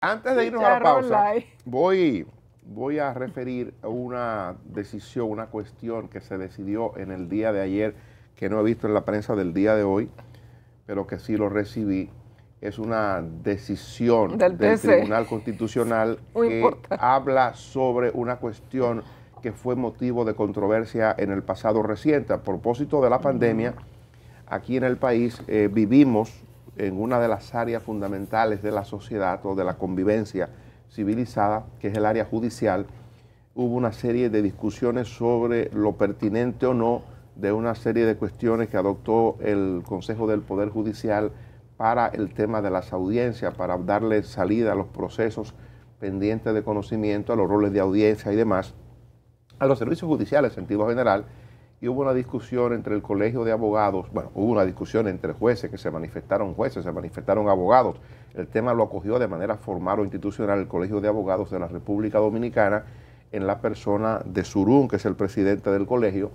Antes de irnos a la pausa, voy, voy a referir una decisión, una cuestión que se decidió en el día de ayer, que no he visto en la prensa del día de hoy, pero que sí lo recibí. Es una decisión del, Tribunal Constitucional que habla sobre una cuestión que fue motivo de controversia en el pasado reciente. A propósito de la pandemia, mm. aquí en el país eh, vivimos en una de las áreas fundamentales de la sociedad o de la convivencia civilizada, que es el área judicial, hubo una serie de discusiones sobre lo pertinente o no de una serie de cuestiones que adoptó el Consejo del Poder Judicial para el tema de las audiencias, para darle salida a los procesos pendientes de conocimiento, a los roles de audiencia y demás, a los servicios judiciales en sentido general, y hubo una discusión entre el colegio de abogados, bueno, hubo una discusión entre jueces que se manifestaron jueces, se manifestaron abogados. El tema lo acogió de manera formal o institucional el colegio de abogados de la República Dominicana en la persona de Surún, que es el presidente del colegio,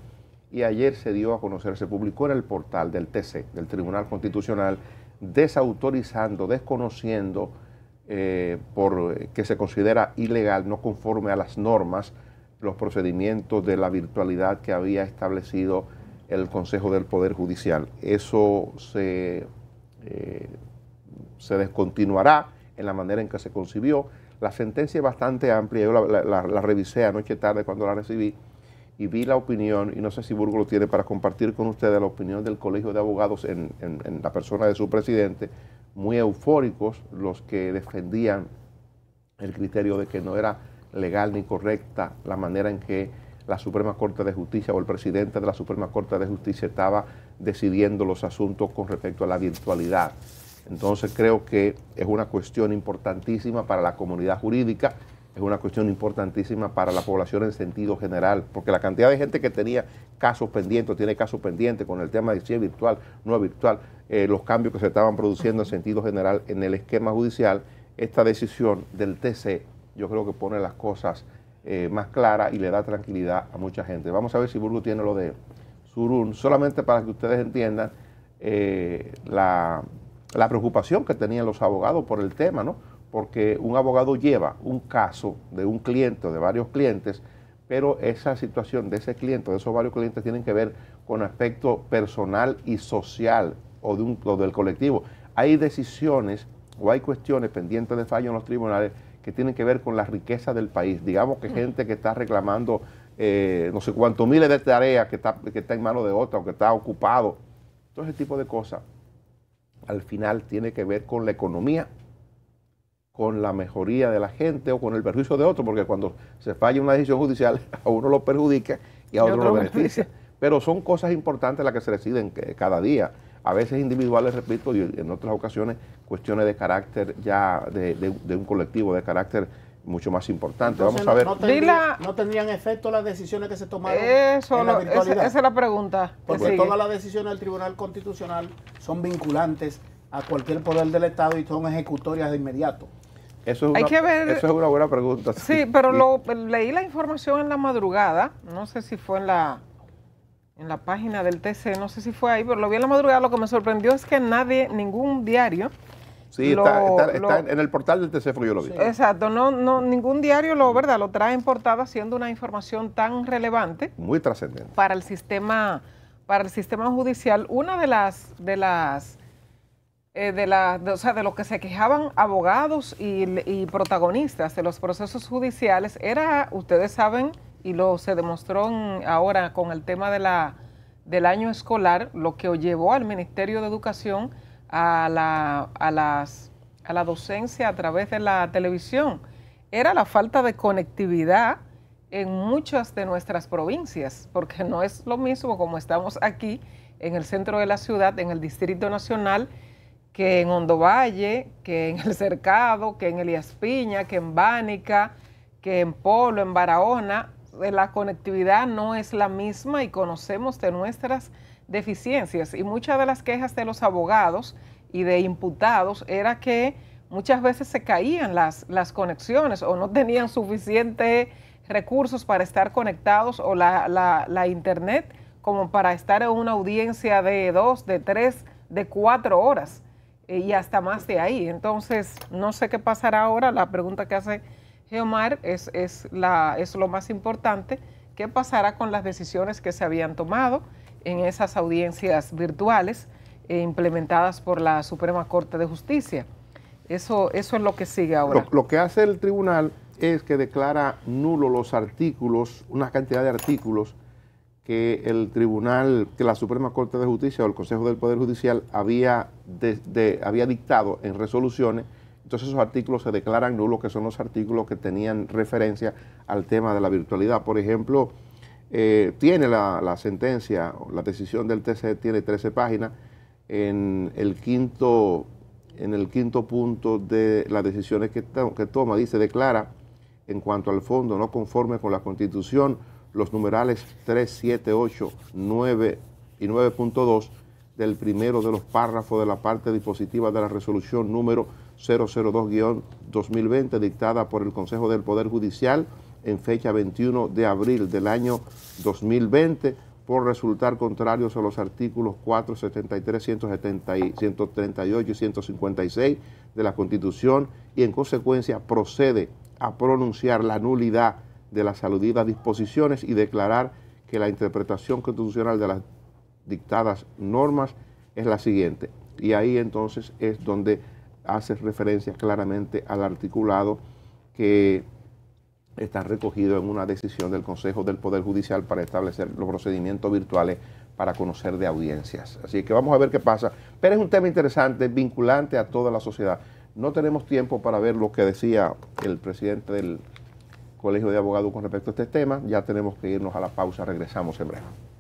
y ayer se dio a conocer, se publicó en el portal del TC, del Tribunal Constitucional, desautorizando, desconociendo, eh, por eh, que se considera ilegal, no conforme a las normas, los procedimientos de la virtualidad que había establecido el Consejo del Poder Judicial. Eso eh, se, descontinuará en la manera en que se concibió. La sentencia es bastante amplia, yo la, revisé anoche tarde cuando la recibí y vi la opinión, y no sé si Burgo lo tiene para compartir con ustedes, la opinión del Colegio de Abogados en la persona de su presidente, muy eufóricos los que defendían el criterio de que no era legal ni correcta la manera en que la Suprema Corte de Justicia o el presidente de la Suprema Corte de Justicia estaba decidiendo los asuntos con respecto a la virtualidad. Entonces creo que es una cuestión importantísima para la comunidad jurídica, es una cuestión importantísima para la población en sentido general, porque la cantidad de gente que tenía casos pendientes, tiene casos pendientes con el tema de si es virtual, no es virtual, eh, los cambios que se estaban produciendo en sentido general en el esquema judicial, esta decisión del TC yo creo que pone las cosas eh, más claras y le da tranquilidad a mucha gente. Vamos a ver si Burgo tiene lo de Surun, solamente para que ustedes entiendan eh, la, preocupación que tenían los abogados por el tema, ¿no? Porque un abogado lleva un caso de un cliente o de varios clientes, pero esa situación de ese cliente, de esos varios clientes, tienen que ver con aspecto personal y social o, de un, o del colectivo. Hay decisiones o hay cuestiones pendientes de fallo en los tribunales que tienen que ver con la riqueza del país. Digamos que mm. gente que está reclamando eh, no sé cuántos miles de tareas que está, que está en manos de otra o que está ocupado. Todo ese tipo de cosas al final tiene que ver con la economía, con la mejoría de la gente o con el perjuicio de otro, porque cuando se falla una decisión judicial a uno lo perjudica y a otro lo beneficia. Pero son cosas importantes las que se deciden eh, cada día a veces individuales, repito, y en otras ocasiones cuestiones de carácter ya de, un colectivo, de carácter mucho más importante. Vamos a ver. No, tenían tendrían efecto las decisiones que se tomaron? Eso, en la Esa, es la pregunta. Porque todas las decisiones del Tribunal Constitucional son vinculantes a cualquier poder del Estado y son ejecutorias de inmediato. Eso es, una, una buena pregunta. Sí, pero leí la información en la madrugada, no sé si fue en la, en la página del TC, no sé si fue ahí, pero lo vi en la madrugada, lo que me sorprendió es que nadie, ningún diario... Sí, está, en el portal del TC, fue yo lo vi. Exacto, no, no, ningún diario lo, ¿verdad? lo trae en portada siendo una información tan relevante. Muy trascendente. Para el sistema, para el sistema judicial, una de las... De las eh, de, la, o sea, de lo que se quejaban abogados y protagonistas de los procesos judiciales era, ustedes saben, y lo se demostró ahora con el tema de la, del año escolar, lo que llevó al Ministerio de Educación a la, las, a la docencia a través de la televisión. Era la falta de conectividad en muchas de nuestras provincias, porque no es lo mismo como estamos aquí en el centro de la ciudad, en el Distrito Nacional, que en Hondo que en El Cercado, que en Elías Piña, que en Bánica, que en Polo, en Barahona, eh, la conectividad no es la misma y conocemos de nuestras deficiencias. Y muchas de las quejas de los abogados y de imputados era que muchas veces se caían las, las conexiones o no tenían suficientes recursos para estar conectados o la, la internet como para estar en una audiencia de dos, de tres, de cuatro horas eh, y hasta más de ahí. Entonces, no sé qué pasará ahora, la pregunta que hace Geomar es, es, lo más importante, qué pasará con las decisiones que se habían tomado en esas audiencias virtuales eh, implementadas por la Suprema Corte de Justicia. Eso, eso es lo que sigue ahora. Lo, que hace el tribunal es que declara nulo los artículos, una cantidad de artículos que el tribunal, que la Suprema Corte de Justicia o el Consejo del Poder Judicial había, había dictado en resoluciones entonces esos artículos se declaran nulos, que son los artículos que tenían referencia al tema de la virtualidad. Por ejemplo, eh, tiene la, sentencia, la decisión del TC tiene 13 páginas. En el quinto, en el quinto punto de las decisiones que, que toma, dice, declara en cuanto al fondo no conforme con la Constitución los numerales 3, 7, 8, 9 y 9.2 del primero de los párrafos de la parte dispositiva de la resolución número 002-2020 dictada por el Consejo del Poder Judicial en fecha 21 de abril del año 2020 por resultar contrarios a los artículos 4, 73, y 138 y 156 de la Constitución y en consecuencia procede a pronunciar la nulidad de las aludidas disposiciones y declarar que la interpretación constitucional de las dictadas normas es la siguiente. Y ahí entonces es donde hace referencia claramente al articulado que está recogido en una decisión del Consejo del Poder Judicial para establecer los procedimientos virtuales para conocer de audiencias. Así que vamos a ver qué pasa. Pero es un tema interesante, vinculante a toda la sociedad. No tenemos tiempo para ver lo que decía el presidente del Colegio de Abogados con respecto a este tema. Ya tenemos que irnos a la pausa, regresamos en breve.